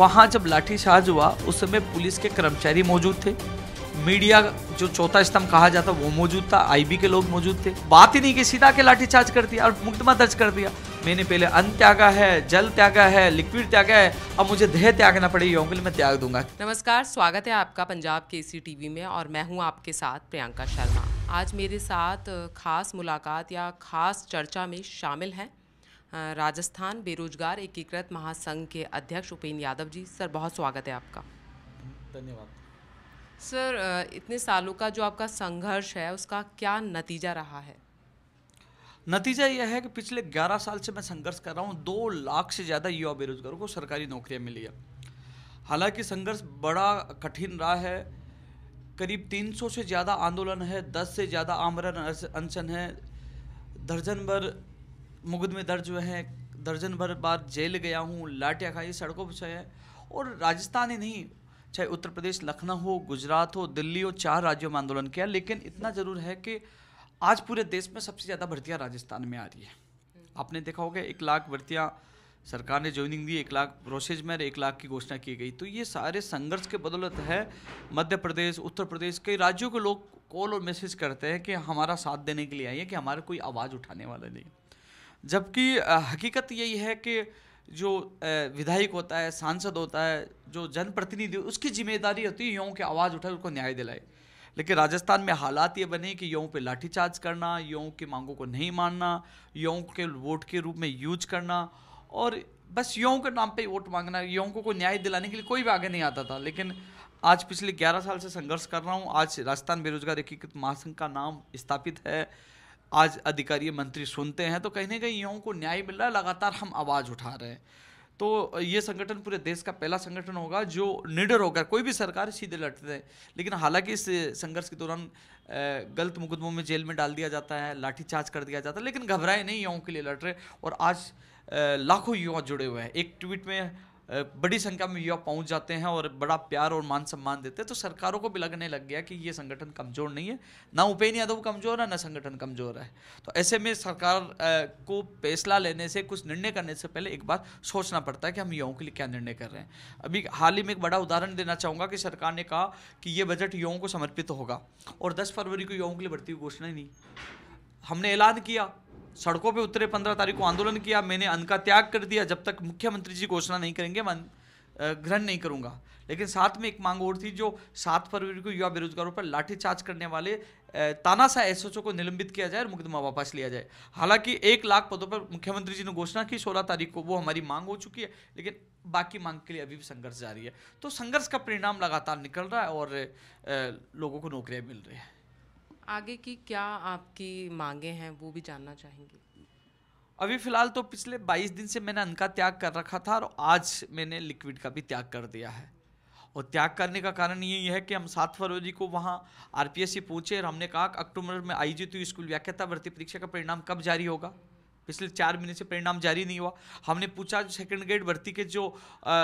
वहाँ जब लाठीचार्ज हुआ उस समय पुलिस के कर्मचारी मौजूद थे मीडिया जो चौथा स्तंभ कहा जाता वो मौजूद था आईबी के लोग मौजूद थे बात ही नहीं कि सीधा के लाठीचार्ज कर दिया और मुकदमा दर्ज कर दिया मैंने पहले अन्न त्यागा है जल त्यागा है लिक्विड त्यागा है अब मुझे देह त्यागना पड़ेगा अंकल मैं त्याग दूंगा नमस्कार स्वागत है आपका पंजाब के टीवी में और मैं हूँ आपके साथ प्रियंका शर्मा आज मेरे साथ खास मुलाकात या खास चर्चा में शामिल हैं राजस्थान बेरोजगार एकीकृत महासंघ के अध्यक्ष उपेन्द्र यादव जी सर बहुत स्वागत है आपका धन्यवाद सर इतने सालों का जो आपका संघर्ष है उसका क्या नतीजा रहा है नतीजा यह है कि पिछले 11 साल से मैं संघर्ष कर रहा हूँ दो लाख से ज़्यादा युवा बेरोजगारों को सरकारी नौकरियाँ मिली है हालांकि संघर्ष बड़ा कठिन रहा है करीब 300 से ज़्यादा आंदोलन है 10 से ज़्यादा आमरण अनशन है दर्जन भर मुगद में दर्ज हुए हैं दर्जन भर बार जेल गया हूँ लाठियाँ खाई सड़कों पर छाए और राजस्थान ही नहीं चाहे उत्तर प्रदेश लखनऊ हो गुजरात हो दिल्ली हो चार राज्यों में आंदोलन किया लेकिन इतना ज़रूर है कि आज पूरे देश में सबसे ज़्यादा भर्तियाँ राजस्थान में आ रही है आपने देखा होगा एक लाख भर्तियाँ सरकार ने ज्वाइनिंग दी एक लाख प्रोसेज में एक लाख की घोषणा की गई तो ये सारे संघर्ष के बदौलत है मध्य प्रदेश उत्तर प्रदेश कई राज्यों के लोग कॉल और मैसेज करते हैं कि हमारा साथ देने के लिए आइए कि हमारा कोई आवाज़ उठाने वाला नहीं जबकि हकीकत यही है कि जो विधायक होता है सांसद होता है जो जनप्रतिनिधि उसकी जिम्मेदारी होती है युवाओं की आवाज़ उठाए उसको न्याय दिलाए लेकिन राजस्थान में हालात ये बने कि युवाओं पे लाठीचार्ज करना युवाओं की मांगों को नहीं मानना युवाओं के वोट के रूप में यूज करना और बस युवाओं के नाम पे वोट मांगना युवाओं को, कोई न्याय दिलाने के लिए कोई भी आगे नहीं आता था लेकिन आज पिछले 11 साल से संघर्ष कर रहा हूँ आज राजस्थान बेरोजगार एकीकृत महासंघ का नाम स्थापित है आज अधिकारी मंत्री सुनते हैं तो कहीं ना कहीं युवाओं को न्याय मिल रहा है लगातार हम आवाज़ उठा रहे हैं तो ये संगठन पूरे देश का पहला संगठन होगा जो निडर होकर कोई भी सरकार सीधे लड़ते हैं लेकिन हालांकि इस संघर्ष के दौरान गलत मुकदमों में जेल में डाल दिया जाता है लाठीचार्ज कर दिया जाता है लेकिन घबराए नहीं युवाओं के लिए लड़ रहे और आज लाखों युवा जुड़े हुए हैं एक ट्वीट में बड़ी संख्या में युवा पहुंच जाते हैं और बड़ा प्यार और मान सम्मान देते हैं तो सरकारों को भी लगने लग गया कि ये संगठन कमज़ोर नहीं है ना उपेन यादव कमज़ोर है ना संगठन कमज़ोर है तो ऐसे में सरकार को फैसला लेने से कुछ निर्णय करने से पहले एक बार सोचना पड़ता है कि हम युवाओं के लिए क्या निर्णय कर रहे हैं अभी हाल ही में एक बड़ा उदाहरण देना चाहूँगा कि सरकार ने कहा कि ये बजट युवाओं को समर्पित होगा और दस फरवरी को युवाओं के लिए बढ़ती हुई घोषणा नहीं हमने ऐलान किया सड़कों पे उतरे पंद्रह तारीख को आंदोलन किया मैंने अन्न का त्याग कर दिया जब तक मुख्यमंत्री जी घोषणा नहीं करेंगे मैं ग्रहण नहीं करूंगा लेकिन साथ में एक मांग और थी जो सात फरवरी को युवा बेरोजगारों पर लाठीचार्ज करने वाले तानाशाह एच को निलंबित किया जाए और मुकदमा वापस लिया जाए हालांकि एक लाख पदों पर मुख्यमंत्री जी ने घोषणा की सोलह तारीख को वो हमारी मांग हो चुकी है लेकिन बाकी मांग के लिए अभी भी संघर्ष जारी है तो संघर्ष का परिणाम लगातार निकल रहा है और लोगों को नौकरियाँ मिल रही है आगे की क्या आपकी मांगे हैं वो भी जानना चाहेंगे अभी फ़िलहाल तो पिछले 22 दिन से मैंने अनका त्याग कर रखा था और आज मैंने लिक्विड का भी त्याग कर दिया है और त्याग करने का कारण ये है कि हम सात फरवरी को वहाँ आर पी पहुँचे और हमने कहा अक्टूबर में आयोजित हुई स्कूल व्याख्याता भर्ती परीक्षा का परिणाम कब जारी होगा पिछले चार महीने से परिणाम जारी नहीं हुआ हमने पूछा जो सेकेंड ग्रेड भर्ती के जो आ,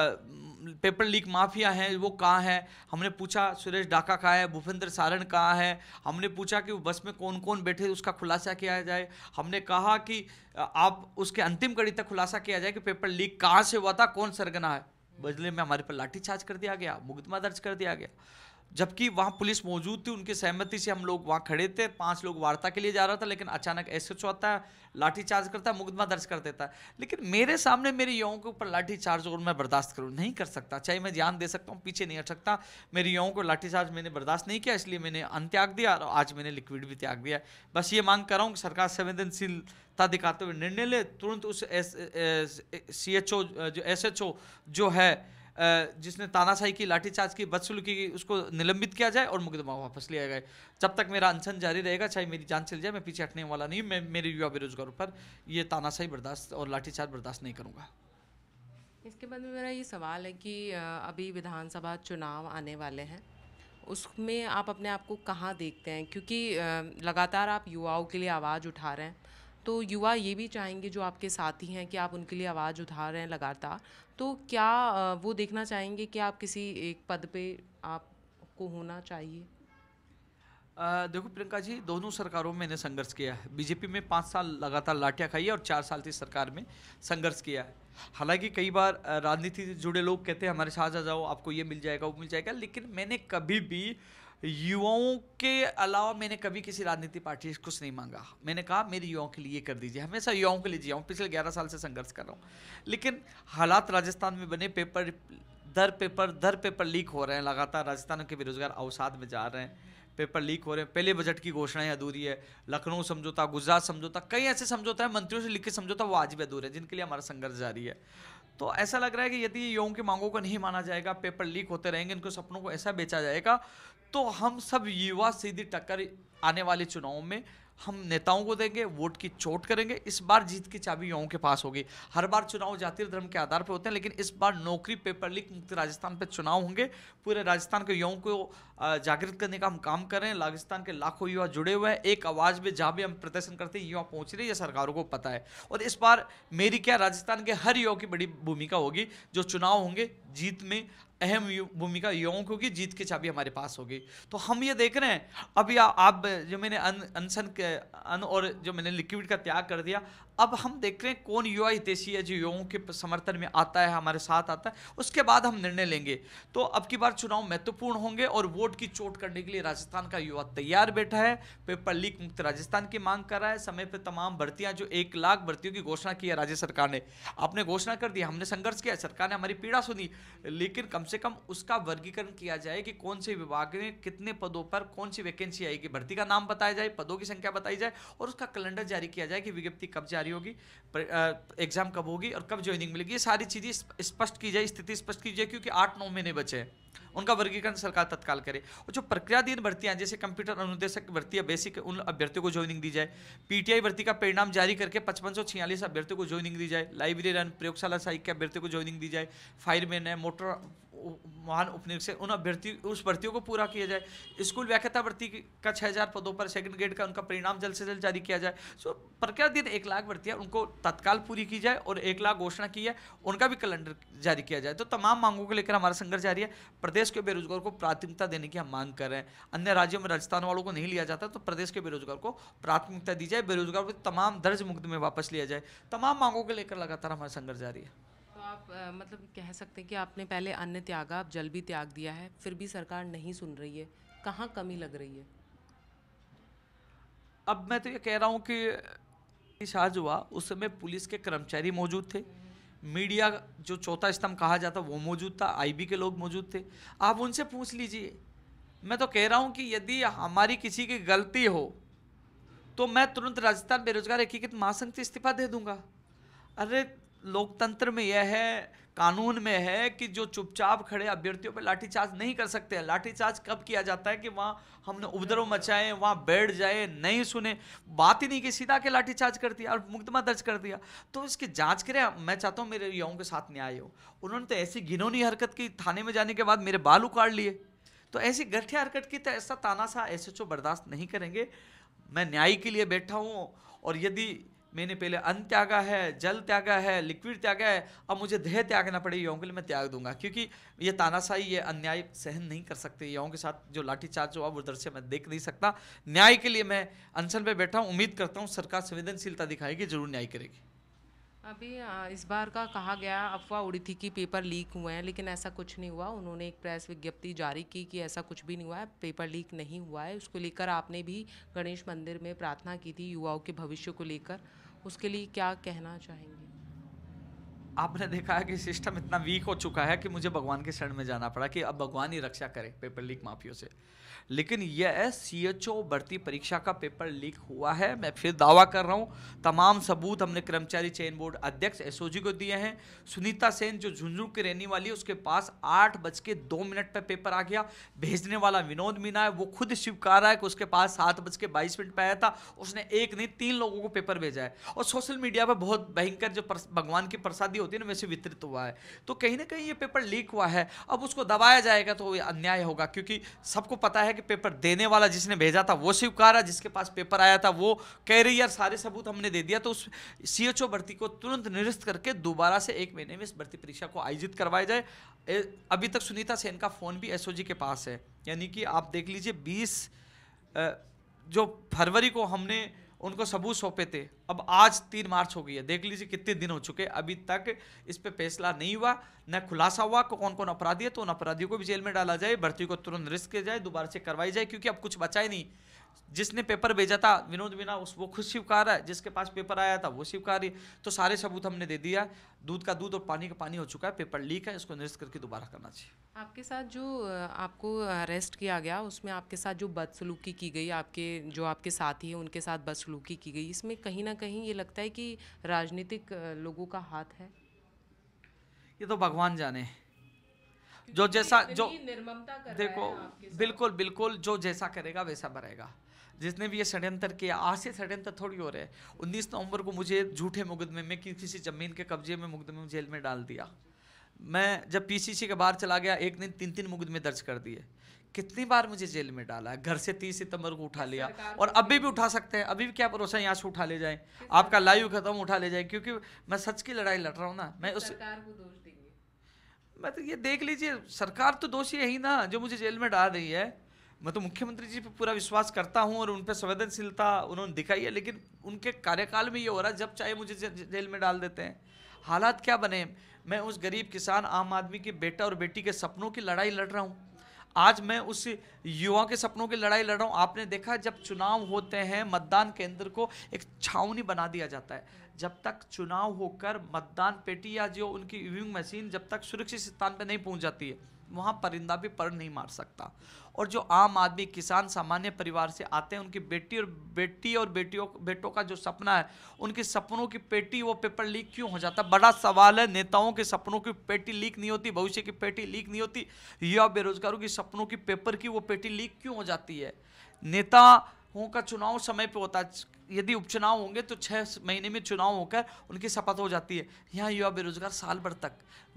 पेपर लीक माफिया हैं वो कहाँ हैं हमने पूछा सुरेश डाका कहाँ है भूपेंद्र सारण कहाँ है हमने पूछा कि बस में कौन कौन बैठे उसका खुलासा किया जाए हमने कहा कि आप उसके अंतिम कड़ी तक खुलासा किया जाए कि पेपर लीक कहाँ से हुआ था कौन सरगना है बदले में हमारे पर लाठीचार्ज कर दिया गया मुकदमा दर्ज कर दिया गया जबकि वहाँ पुलिस मौजूद थी उनकी सहमति से हम लोग वहाँ खड़े थे पांच लोग वार्ता के लिए जा रहा था लेकिन अचानक एस एच आता है लाठीचार्ज करता है मुकदमा दर्ज कर देता है लेकिन मेरे सामने मेरे युवाओं के ऊपर लाठी चार्ज और मैं बर्दाश्त करूँ नहीं कर सकता चाहे मैं ध्यान दे सकता हूँ पीछे नहीं हट सकता मेरे युवाओं को लाठी चार्ज मैंने बर्दाश्त नहीं किया इसलिए मैंने अन त्याग दिया और आज मैंने लिक्विड भी त्याग दिया बस ये मांग कर रहा हूँ कि सरकार संवेदनशीलता दिखाते हुए निर्णय ले तुरंत उस एस सी एच ओ जो एस एच ओ जो है जिसने तानाशाही की लाठीचार्ज की बदसुल की उसको निलंबित किया जाए और मुकदमा वापस लिया जाए जब तक मेरा अनशन जारी रहेगा चाहे मेरी जान चल जाए मैं पीछे हटने वाला नहीं मैं मेरे युवा बेरोजगारों पर ये तानाशाही बर्दाश्त और लाठीचार्ज बर्दाश्त नहीं करूँगा इसके बाद मेरा ये सवाल है कि अभी विधानसभा चुनाव आने वाले हैं उसमें आप अपने आप को कहाँ देखते हैं क्योंकि लगातार आप युवाओं के लिए आवाज़ उठा रहे हैं तो युवा ये भी चाहेंगे जो आपके साथी हैं कि आप उनके लिए आवाज़ उठा रहे हैं लगातार तो क्या वो देखना चाहेंगे कि आप किसी एक पद पे आपको होना चाहिए आ, देखो प्रियंका जी दोनों सरकारों में मैंने संघर्ष किया है बीजेपी में पाँच साल लगातार लाठियाँ खाई है और चार साल की सरकार में संघर्ष किया है हालांकि कई बार राजनीति से जुड़े लोग कहते हैं हमारे साथ आ जाओ आपको ये मिल जाएगा वो मिल जाएगा लेकिन मैंने कभी भी युवाओं के अलावा मैंने कभी किसी राजनीतिक पार्टी से कुछ नहीं मांगा मैंने कहा मेरे युवाओं के लिए कर दीजिए हमेशा युवाओं के लिए जिया हूँ पिछले ग्यारह साल से संघर्ष कर रहा हूँ लेकिन हालात राजस्थान में बने पेपर दर पेपर दर पेपर लीक हो रहे हैं लगातार राजस्थान के बेरोजगार अवसाद में जा रहे हैं पेपर लीक हो रहे हैं पहले बजट की घोषणाएं अधूरी है लखनऊ समझौता गुजरात समझौता कई ऐसे समझौता है मंत्रियों से लिख के समझौता वो आज भी अधूरे हैं जिनके लिए हमारा संघर्ष जारी है तो ऐसा लग रहा है कि यदि युवाओं की मांगों को नहीं माना जाएगा पेपर लीक होते रहेंगे इनको सपनों को ऐसा बेचा जाएगा तो हम सब युवा सीधी टक्कर आने वाले चुनाव में हम नेताओं को देंगे वोट की चोट करेंगे इस बार जीत की चाबी युवाओं के पास होगी हर बार चुनाव जाति धर्म के आधार पर होते हैं लेकिन इस बार नौकरी पेपर लीक मुक्त राजस्थान पर चुनाव होंगे पूरे राजस्थान के युवाओं को जागृत करने का हम काम करें राजस्थान के लाखों युवा जुड़े हुए हैं एक आवाज़ में जहाँ भी हम प्रदर्शन करते हैं युवा पहुँच रहे हैं यह सरकारों को पता है और इस बार मेरी क्या राजस्थान के हर युवा की बड़ी भूमिका होगी जो चुनाव होंगे जीत में अहम भूमिका युवाओं की जीत की चाबी हमारे पास होगी तो हम ये देख रहे हैं अभी आप जो मैंने अन अनसन अन और जो मैंने लिक्विड का त्याग कर दिया अब हम देख रहे हैं कौन युवा हितेशी है जो युवाओं के समर्थन में आता है हमारे साथ आता है उसके बाद हम निर्णय लेंगे तो अब की बार चुनाव महत्वपूर्ण होंगे और वोट की चोट करने के लिए राजस्थान का युवा तैयार बैठा है पेपर लीक मुक्त राजस्थान की मांग कर रहा है समय पर तमाम भर्तियां जो एक लाख भर्तियों की घोषणा की है राज्य सरकार ने आपने घोषणा कर दी हमने संघर्ष किया सरकार ने हमारी पीड़ा सुनी लेकिन कम से कम उसका वर्गीकरण किया जाए कि कौन से विभाग में कितने पदों पर कौन सी वैकेंसी आएगी भर्ती का नाम बताया जाए पदों की संख्या बताई जाए और उसका कैलेंडर जारी किया जाए कि विज्ञप्ति कब जारी तैयारी होगी एग्जाम कब होगी और कब ज्वाइनिंग मिलेगी ये सारी चीज़ें स्पष्ट की जाए स्थिति स्पष्ट की जाए क्योंकि आठ नौ महीने बचे हैं उनका वर्गीकरण सरकार तत्काल करे और जो प्रक्रियाधीन भर्तियां जैसे कंप्यूटर अनुदेशक भर्ती बेसिक उन अभ्यर्थियों को ज्वाइनिंग दी जाए पीटीआई भर्ती का परिणाम जारी करके पचपन सौ छियालीस अभ्यर्थियों को ज्वाइनिंग दी जाए लाइब्रेरियन प्रयोगशाला सहायक के अभ्यर्थियों को ज्वाइनिंग दी जाए फायरमैन है मोटर महान उपनिरीक्षक उन अभ्यर्थी उस भर्तियों को पूरा किया जाए स्कूल व्याख्याता भर्ती का छः हज़ार पदों पर सेकंड ग्रेड का उनका परिणाम जल्द से जल्द जारी किया जाए सो दिन एक लाख भर्तियाँ उनको तत्काल पूरी की जाए और एक लाख घोषणा की है उनका भी कैलेंडर जारी किया जाए तो तमाम मांगों को लेकर हमारा संघर्ष जारी है प्रदेश के बेरोजगार को प्राथमिकता देने की हम मांग कर रहे हैं अन्य राज्यों में राजस्थान वालों को नहीं लिया जाता तो प्रदेश के बेरोजगार को प्राथमिकता दी जाए बेरोजगार को तमाम दर्ज मुक्त में वापस लिया जाए तमाम मांगों को लेकर लगातार हमारा संघर्ष जारी है आप आ, मतलब कह सकते हैं कि आपने पहले अन्य त्यागा आप जल भी त्याग दिया है फिर भी सरकार नहीं सुन रही है कहाँ कमी लग रही है अब मैं तो ये कह रहा हूँ कि शाह हुआ उस समय पुलिस के कर्मचारी मौजूद थे मीडिया जो चौथा स्तंभ कहा जाता वो मौजूद था आईबी के लोग मौजूद थे आप उनसे पूछ लीजिए मैं तो कह रहा हूँ कि यदि हमारी किसी की गलती हो तो मैं तुरंत राजस्थान बेरोजगार एकीकृत महासंघ से इस्तीफा दे दूंगा अरे लोकतंत्र में यह है कानून में है कि जो चुपचाप खड़े अभ्यर्थियों पर लाठीचार्ज नहीं कर सकते हैं लाठीचार्ज कब किया जाता है कि वहाँ हमने उपद्रव मचाए वहाँ बैठ जाए नहीं सुने बात ही नहीं कि सीधा के लाठीचार्ज कर दिया और मुकदमा दर्ज कर दिया तो इसकी जांच करें मैं चाहता हूँ मेरे युवाओं के साथ न्याय हो उन्होंने तो ऐसी घिनौनी हरकत की थाने में जाने के बाद मेरे बाल उखाड़ लिए तो ऐसी गठिया हरकत की तो ऐसा सा एस बर्दाश्त नहीं करेंगे मैं न्याय के लिए बैठा हूँ और यदि मैंने पहले अन्न त्यागा है जल त्यागा है लिक्विड त्यागा है अब मुझे देह त्यागना पड़े यौं के लिए मैं त्याग दूंगा क्योंकि ये तानाशाही ये अन्याय सहन नहीं कर सकते यौं के साथ जो लाठीचार्ज हुआ वो दृश्य मैं देख नहीं सकता न्याय के लिए मैं अनशन पर बैठा हूँ उम्मीद करता हूँ सरकार संवेदनशीलता दिखाएगी जरूर न्याय करेगी अभी इस बार का कहा गया अफवाह उड़ी थी कि पेपर लीक हुए हैं लेकिन ऐसा कुछ नहीं हुआ उन्होंने एक प्रेस विज्ञप्ति जारी की कि ऐसा कुछ भी नहीं हुआ है पेपर लीक नहीं हुआ है उसको लेकर आपने भी गणेश मंदिर में प्रार्थना की थी युवाओं के भविष्य को लेकर उसके लिए क्या कहना चाहेंगे आपने देखा है कि सिस्टम इतना वीक हो चुका है कि मुझे भगवान के शरण में जाना पड़ा कि अब भगवान ही रक्षा करे पेपर लीक माफियों से लेकिन यह सी एच ओ भर्ती परीक्षा का पेपर लीक हुआ है मैं फिर दावा कर रहा हूँ तमाम सबूत हमने कर्मचारी चयन बोर्ड अध्यक्ष एस को दिए हैं सुनीता सेन जो झुंझुनू की रहने वाली है उसके पास आठ बज के दो मिनट पर पे पेपर आ गया भेजने वाला विनोद मीना है वो खुद स्वीकार रहा है कि उसके पास सात बज के बाईस मिनट पर आया था उसने एक नहीं तीन लोगों को पेपर भेजा है और सोशल मीडिया पर बहुत भयंकर जो भगवान की प्रसादी होती है ना वैसे वितरित हुआ है तो कहीं ना कहीं ये पेपर लीक हुआ है अब उसको दबाया जाएगा तो अन्याय होगा क्योंकि सबको पता है कि पेपर देने वाला जिसने भेजा था वो स्वीकारा जिसके पास पेपर आया था वो कह रही यार सारे सबूत हमने दे दिया तो उस सी भर्ती को तुरंत निरस्त करके दोबारा से एक महीने में इस भर्ती परीक्षा को आयोजित करवाया जाए अभी तक सुनीता सेन का फ़ोन भी एसओजी के पास है यानी कि आप देख लीजिए बीस जो फरवरी को हमने उनको सबूत सौंपे थे अब आज तीन मार्च हो गई है देख लीजिए कितने दिन हो चुके अभी तक इस पर फैसला नहीं हुआ न खुलासा हुआ कौन कौन अपराधी है तो उन अपराधियों को भी जेल में डाला जाए भर्ती को तुरंत रिस्क किया जाए दोबारा से करवाई जाए क्योंकि अब कुछ बचा ही नहीं जिसने पेपर भेजा था विनोद बिना उस वो खुद स्वीकार है जिसके पास पेपर आया था वो स्वीकार ही तो सारे सबूत हमने दे दिया दूध का दूध और पानी का पानी हो चुका है पेपर लीक है इसको निरस्त करके दोबारा करना चाहिए आपके साथ जो आपको अरेस्ट किया गया उसमें आपके साथ जो बदसलूकी की गई आपके जो आपके साथी हैं उनके साथ बदसलूकी की गई इसमें कहीं ना कहीं ये लगता है कि राजनीतिक लोगों का हाथ है ये तो भगवान जाने जो जैसा जो निर्ममता देखो बिल्कुल बिल्कुल जो जैसा करेगा वैसा बरेगा जिसने भी ये षड्यंत्र किया आज से षड्यंत्र थोड़ी हो रहे हैं उन्नीस नवंबर को मुझे झूठे मुकदमे में किसी ज़मीन के कब्जे में मुकदमे में जेल में डाल दिया मैं जब पीसीसी के बाहर चला गया एक दिन तीन तीन मुकदमे दर्ज कर दिए कितनी बार मुझे जेल में डाला है घर से तीस सितंबर को उठा लिया और अभी भी उठा सकते हैं अभी भी क्या भरोसा यहाँ से उठा ले जाए आपका लाइव खत्म उठा ले जाए क्योंकि मैं सच की लड़ाई लड़ रहा हूँ ना मैं उस मैं तो ये देख लीजिए सरकार तो दोषी है ही ना जो मुझे जेल में डाल रही है मैं तो मुख्यमंत्री जी पर पूरा विश्वास करता हूँ और उन पर संवेदनशीलता उन्होंने दिखाई है लेकिन उनके कार्यकाल में ये हो रहा है जब चाहे मुझे जेल में डाल देते हैं हालात क्या बने मैं उस गरीब किसान आम आदमी के बेटा और बेटी के सपनों की लड़ाई लड़ रहा हूँ आज मैं उस युवा के सपनों की लड़ाई लड़ रहा हूँ आपने देखा जब चुनाव होते हैं मतदान केंद्र को एक छावनी बना दिया जाता है जब तक चुनाव होकर मतदान पेटी या जो उनकी इविंग मशीन जब तक सुरक्षित स्थान पर नहीं पहुँच जाती है वहाँ परिंदा भी पर नहीं मार सकता और जो आम आदमी किसान सामान्य परिवार से आते हैं उनकी बेटी और बेटी और बेटियों बेटों का जो सपना है उनके सपनों की पेटी वो पेपर लीक क्यों हो जाता बड़ा सवाल है नेताओं के सपनों की पेटी लीक नहीं होती भविष्य की पेटी लीक नहीं होती या बेरोजगारों के सपनों की पेपर की वो पेटी लीक क्यों हो जाती है नेताओं का चुनाव समय पर होता है यदि उपचुनाव होंगे तो छः महीने में चुनाव होकर उनकी शपथ हो जाती है यहाँ युवा बेरोजगार साल भर तक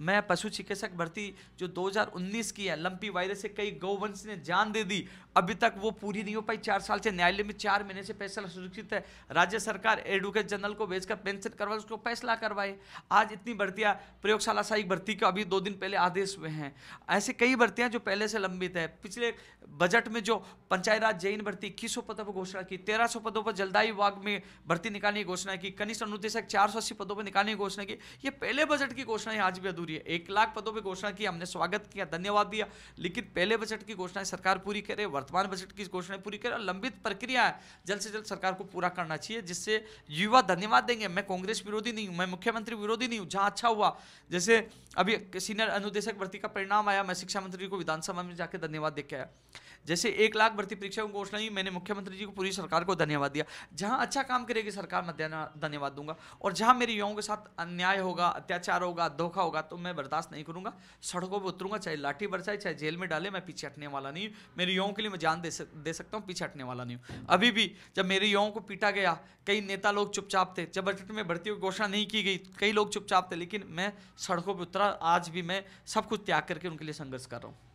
मैं पशु चिकित्सक भर्ती जो 2019 की है लंपी वायरस से कई गौवंश ने जान दे दी अभी तक वो पूरी नहीं हो पाई चार साल से न्यायालय में चार महीने से फैसला सुरक्षित है राज्य सरकार एडवोकेट जनरल को भेजकर पेंशन करवाए उसको फैसला करवाए आज इतनी भर्तियाँ प्रयोगशाला सहायक भर्ती के अभी दो दिन पहले आदेश हुए हैं ऐसे कई भर्तियाँ जो पहले से लंबित है पिछले बजट में जो पंचायत राज जैन भर्ती इक्कीस पदों पर घोषणा की तेरह पदों पर जलदायु विभाग में भर्ती निकालने की घोषणा की कनिष्ठ अनुदेशक चार सौ अस्सी पदों पर निकालने की घोषणा की ये पहले बजट की घोषणा है आज भी अधूरी है एक लाख पदों पर घोषणा की हमने स्वागत किया धन्यवाद दिया लेकिन पहले बजट की घोषणाएं सरकार पूरी करे वर्तमान बजट की घोषणा पूरी करे और लंबित प्रक्रिया है जल्द से जल्द सरकार को पूरा करना चाहिए जिससे युवा धन्यवाद देंगे मैं कांग्रेस विरोधी नहीं हूँ मैं मुख्यमंत्री विरोधी नहीं हूँ जहाँ अच्छा हुआ जैसे अभी सीनियर अनुदेशक भर्ती का परिणाम आया मैं शिक्षा मंत्री को विधानसभा में जाकर धन्यवाद देकर आया जैसे एक लाख भर्ती परीक्षा की घोषणा हुई मैंने मुख्यमंत्री जी को पूरी सरकार को धन्यवाद दिया जहाँ जहां अच्छा काम करेगी सरकार मैं धन्यवाद दूंगा और जहां मेरे युवाओं के साथ अन्याय होगा अत्याचार होगा धोखा होगा तो मैं बर्दाश्त नहीं करूंगा सड़कों पर उतरूंगा चाहे लाठी बरसाए चाहे जेल में डाले मैं पीछे हटने वाला नहीं हूँ मेरे युवाओं के लिए मैं जान दे, सक, दे सकता हूँ पीछे हटने वाला नहीं हूँ अभी भी जब मेरे युवाओं को पीटा गया कई नेता लोग चुपचाप थे जब बजट में भर्ती की घोषणा नहीं की गई कई लोग चुपचाप थे लेकिन मैं सड़कों पर उतरा आज भी मैं सब कुछ त्याग करके उनके लिए संघर्ष कर रहा हूँ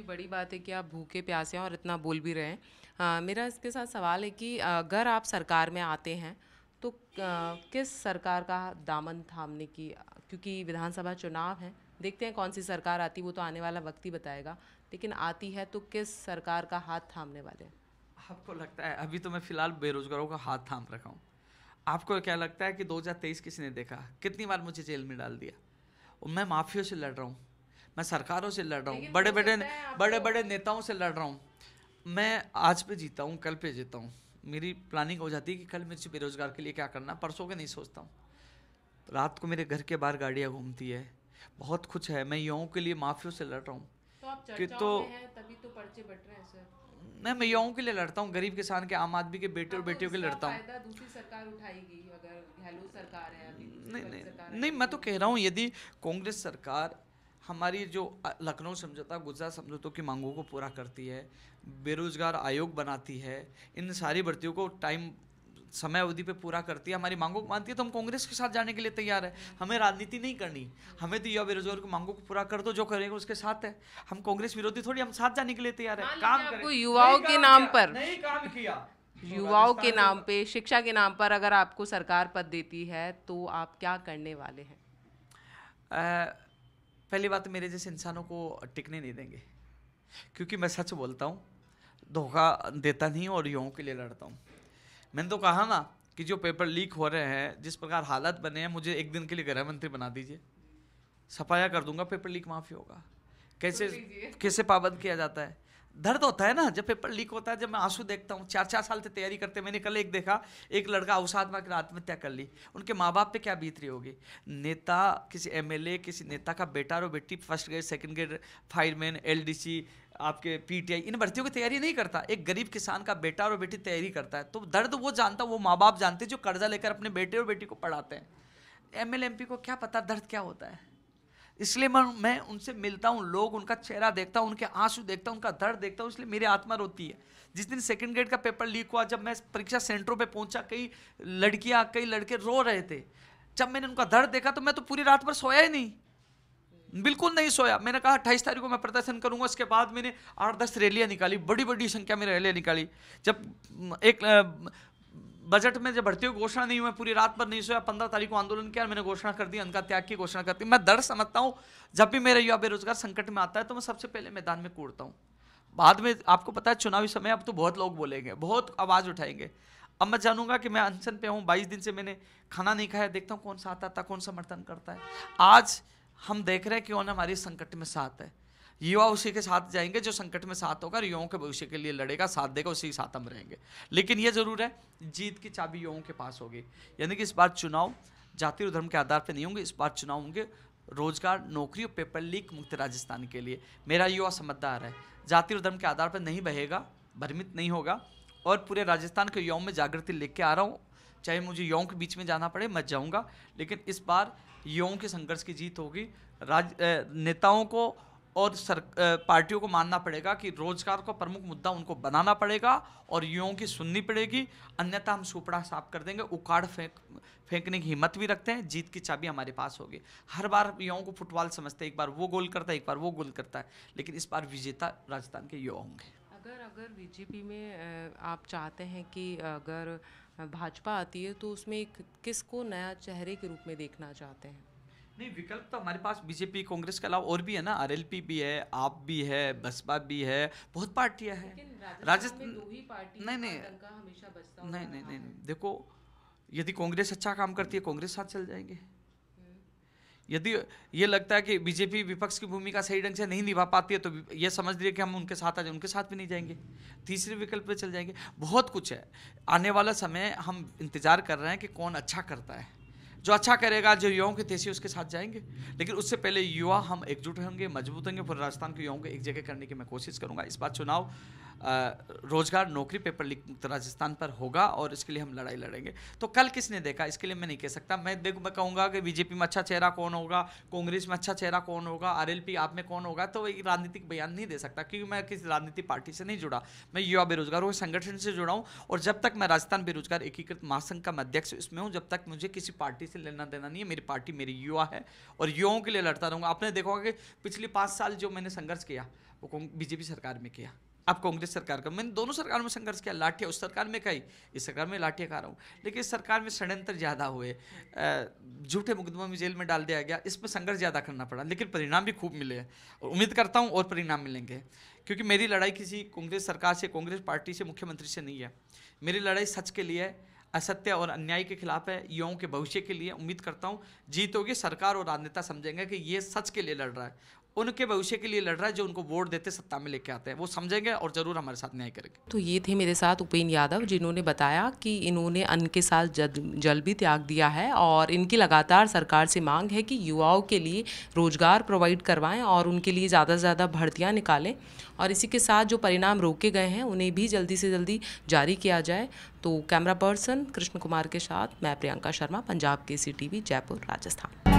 काफ़ी बड़ी बात है कि आप भूखे प्यासे हैं और इतना बोल भी रहे हैं आ, मेरा इसके साथ सवाल है कि अगर आप सरकार में आते हैं तो आ, किस सरकार का दामन थामने की क्योंकि विधानसभा चुनाव है देखते हैं कौन सी सरकार आती वो तो आने वाला वक्त ही बताएगा लेकिन आती है तो किस सरकार का हाथ थामने वाले हैं आपको लगता है अभी तो मैं फ़िलहाल बेरोजगारों का हाथ थाम रखा हूँ आपको क्या लगता है कि 2023 किसने देखा कितनी बार मुझे जेल में डाल दिया मैं माफियों से लड़ रहा हूँ मैं सरकारों से लड़ रहा हूँ बड़े बड़े बड़े बड़े नेताओं से लड़ रहा हूँ मैं आज पे जीता हूँ कल पे जीता हूँ मेरी प्लानिंग हो जाती है कि कल मुझे बेरोजगार के लिए क्या करना परसों के नहीं सोचता हूँ रात को मेरे घर के बाहर गाड़ियाँ घूमती है बहुत कुछ है मैं युवाओं के लिए माफियों से लड़ रहा हूँ तो कि तो तभी तो पर्चे बट रहे हैं सर मैं मैं युवाओं के लिए लड़ता हूँ गरीब किसान के आम आदमी के बेटे और हाँ, तो बेटियों के लिए लड़ता हूँ नहीं नहीं नहीं मैं तो कह रहा हूँ यदि कांग्रेस सरकार हमारी जो लखनऊ समझौता गुजरात समझौतों की मांगों को पूरा करती है बेरोजगार आयोग बनाती है इन सारी भर्तियों को टाइम समय अवधि पे पूरा करती है हमारी मांगों को मानती है तो हम कांग्रेस के साथ जाने के लिए तैयार है हमें राजनीति नहीं करनी हमें तो युवा बेरोजगार की मांगों को पूरा कर दो जो करेंगे उसके साथ है हम कांग्रेस विरोधी थोड़ी हम साथ जाने के लिए तैयार है काम आपको युवाओं के नाम पर नहीं काम किया युवाओं के नाम पे शिक्षा के नाम पर अगर आपको सरकार पद देती है तो आप क्या करने वाले हैं पहली बात तो मेरे जैसे इंसानों को टिकने नहीं देंगे क्योंकि मैं सच बोलता हूँ धोखा देता नहीं और युवाओं के लिए लड़ता हूँ मैंने तो कहा ना कि जो पेपर लीक हो रहे हैं जिस प्रकार हालात बने हैं मुझे एक दिन के लिए गृह मंत्री बना दीजिए सफाया कर दूंगा पेपर लीक माफ़ी होगा कैसे कैसे पाबंद किया जाता है दर्द होता है ना जब पेपर लीक होता है जब मैं आंसू देखता हूँ चार चार साल से तैयारी करते मैंने कल एक देखा एक लड़का अवसाद में आत्महत्या कर ली उनके माँ बाप पे क्या बीत रही होगी नेता किसी एमएलए किसी नेता का बेटा और बेटी first grade second grade fireman L आपके पीटीआई इन भर्तियों की तैयारी नहीं करता एक गरीब किसान का बेटा और बेटी तैयारी करता है तो दर्द वो जानता वो माँ बाप जानते जो कर्जा लेकर अपने बेटे और बेटी को पढ़ाते हैं एम एल को क्या पता दर्द क्या होता है इसलिए मैं मैं उनसे मिलता हूँ लोग उनका चेहरा देखता हूँ उनके आंसू देखता हूँ उनका दर्द देखता हूँ इसलिए मेरी आत्मा रोती है जिस दिन सेकंड ग्रेड का पेपर लीक हुआ जब मैं परीक्षा सेंटरों पे पहुंचा कई लड़कियाँ कई लड़के रो रहे थे जब मैंने उनका दर्द देखा तो मैं तो पूरी रात भर सोया ही नहीं बिल्कुल नहीं सोया मैंने कहा अट्ठाईस तारीख को मैं प्रदर्शन करूंगा उसके बाद मैंने आठ दस रैलियाँ निकाली बड़ी बड़ी संख्या में रैलियाँ निकाली जब एक बजट में जब भर्ती हुई घोषणा नहीं हुई पूरी रात पर नहीं सोया पंद्रह तारीख को आंदोलन किया मैंने घोषणा कर दी अनका त्याग की घोषणा करती मैं दर्द समझता हूँ जब भी मेरा युवा बेरोजगार संकट में आता है तो मैं सबसे पहले मैदान में कूदता हूँ बाद में आपको पता है चुनावी समय अब तो बहुत लोग बोलेंगे बहुत आवाज़ उठाएंगे अब मैं जानूंगा कि मैं अनशन पे हूँ बाईस दिन से मैंने खाना नहीं खाया देखता हूँ कौन सा आता था कौन समर्थन करता है आज हम देख रहे हैं कि कौन हमारे संकट में साथ है युवा उसी के साथ जाएंगे जो संकट में साथ होगा युवाओं के भविष्य के लिए लड़ेगा साथ देगा उसी के साथ हम रहेंगे लेकिन ये जरूर है जीत की चाबी युवाओं के पास होगी यानी कि इस बार चुनाव जाति और धर्म के आधार पर नहीं होंगे इस बार चुनाव होंगे रोजगार नौकरी और पेपर लीक मुक्त राजस्थान के लिए मेरा युवा समझदार है जाति और धर्म के आधार पर नहीं बहेगा भ्रमित नहीं होगा और पूरे राजस्थान के युवाओं में जागृति लेके आ रहा हूँ चाहे मुझे युवाओं के बीच में जाना पड़े मैं जाऊँगा लेकिन इस बार युवाओं के संघर्ष की जीत होगी राज नेताओं को और सर पार्टियों को मानना पड़ेगा कि रोजगार का प्रमुख मुद्दा उनको बनाना पड़ेगा और युवाओं की सुननी पड़ेगी अन्यथा हम सुपड़ा साफ कर देंगे उकाड़ फेंक फेंकने की हिम्मत भी रखते हैं जीत की चाबी हमारे पास होगी हर बार युवाओं को फुटबॉल समझते हैं एक बार वो गोल करता है एक बार वो गोल करता है लेकिन इस बार विजेता राजस्थान के युवा होंगे अगर अगर बीजेपी में आप चाहते हैं कि अगर भाजपा आती है तो उसमें किसको नया चेहरे के रूप में देखना चाहते हैं नहीं विकल्प तो हमारे पास बीजेपी कांग्रेस के अलावा और भी है ना आरएलपी भी है आप भी है बसपा भी है बहुत पार्टियां हैं राजस्थान नहीं नहीं नहीं नहीं नहीं देखो यदि कांग्रेस अच्छा काम करती है कांग्रेस साथ चल जाएंगे हम्म। यदि ये लगता है कि बीजेपी विपक्ष की भूमिका सही ढंग से नहीं निभा पाती है तो ये समझ लिए कि हम उनके साथ आ जाए उनके साथ भी नहीं जाएंगे तीसरे विकल्प पे चल जाएंगे बहुत कुछ है आने वाला समय हम इंतज़ार कर रहे हैं कि कौन अच्छा करता है जो अच्छा करेगा जो युवाओं के तेजी उसके साथ जाएंगे लेकिन उससे पहले युवा हम एकजुट होंगे मजबूत होंगे पूरे राजस्थान के युवाओं को एक जगह करने की मैं कोशिश करूंगा इस बार चुनाव रोजगार नौकरी पेपर लीक राजस्थान पर होगा और इसके लिए हम लड़ाई लड़ेंगे तो कल किसने देखा इसके लिए मैं नहीं कह सकता मैं देखो मैं कहूँगा कि बीजेपी में अच्छा चेहरा कौन होगा कांग्रेस में अच्छा चेहरा कौन होगा आर आप में कौन होगा तो एक राजनीतिक बयान नहीं दे सकता क्योंकि मैं किसी राजनीतिक पार्टी से नहीं जुड़ा मैं युवा बेरोजगारों के संगठन से जुड़ा हूँ और जब तक मैं राजस्थान बेरोजगार एकीकृत महासंघ का अध्यक्ष इसमें हूँ जब तक मुझे किसी पार्टी से लेना देना नहीं है मेरी पार्टी मेरी युवा है और युवाओं के लिए लड़ता रहूँगा आपने देखा होगा कि पिछले पाँच साल जो मैंने संघर्ष किया वो बीजेपी सरकार में किया अब कांग्रेस सरकार का मैंने दोनों सरकारों में संघर्ष किया लाठिया उस सरकार में कही इस सरकार में लाठिया खा रहा हूँ लेकिन इस सरकार में षड्यंत्र ज़्यादा हुए झूठे मुकदमों में जेल में डाल दिया गया इसमें संघर्ष ज़्यादा करना पड़ा लेकिन परिणाम भी खूब मिले और उम्मीद करता हूँ और परिणाम मिलेंगे क्योंकि मेरी लड़ाई किसी कांग्रेस सरकार से कांग्रेस पार्टी से मुख्यमंत्री से नहीं है मेरी लड़ाई सच के लिए है असत्य और अन्याय के खिलाफ है युवाओं के भविष्य के लिए उम्मीद करता हूँ जीतोगे सरकार और राजनेता समझेंगे कि ये सच के लिए लड़ रहा है उनके भविष्य के लिए लड़ रहा है जो उनको वोट देते सत्ता में लेके आते हैं वो समझेंगे और जरूर हमारे साथ न्याय करेंगे तो ये थे मेरे साथ उपेन्द्र यादव जिन्होंने बताया कि इन्होंने अन्न के साथ जल, जल भी त्याग दिया है और इनकी लगातार सरकार से मांग है कि युवाओं के लिए रोजगार प्रोवाइड करवाएं और उनके लिए ज़्यादा से ज़्यादा भर्तियाँ निकालें और इसी के साथ जो परिणाम रोके गए हैं उन्हें भी जल्दी से जल्दी जारी किया जाए तो कैमरा पर्सन कृष्ण कुमार के साथ मैं प्रियंका शर्मा पंजाब के सी जयपुर राजस्थान